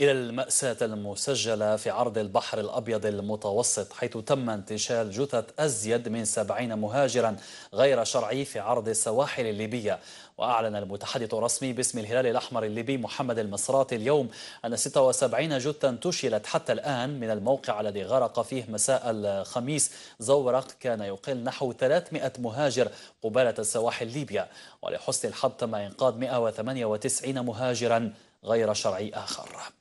إلى المأساة المسجلة في عرض البحر الأبيض المتوسط حيث تم انتشال جثث أزيد من سبعين مهاجرا غير شرعي في عرض السواحل الليبية وأعلن المتحدث الرسمي باسم الهلال الأحمر الليبي محمد المصراتي اليوم أن 76 جثة انتشلت حتى الآن من الموقع الذي غرق فيه مساء الخميس زورق كان يقل نحو 300 مهاجر قبالة السواحل ليبيا ولحسن الحظ تم إنقاذ 198 مهاجرا غير شرعي آخر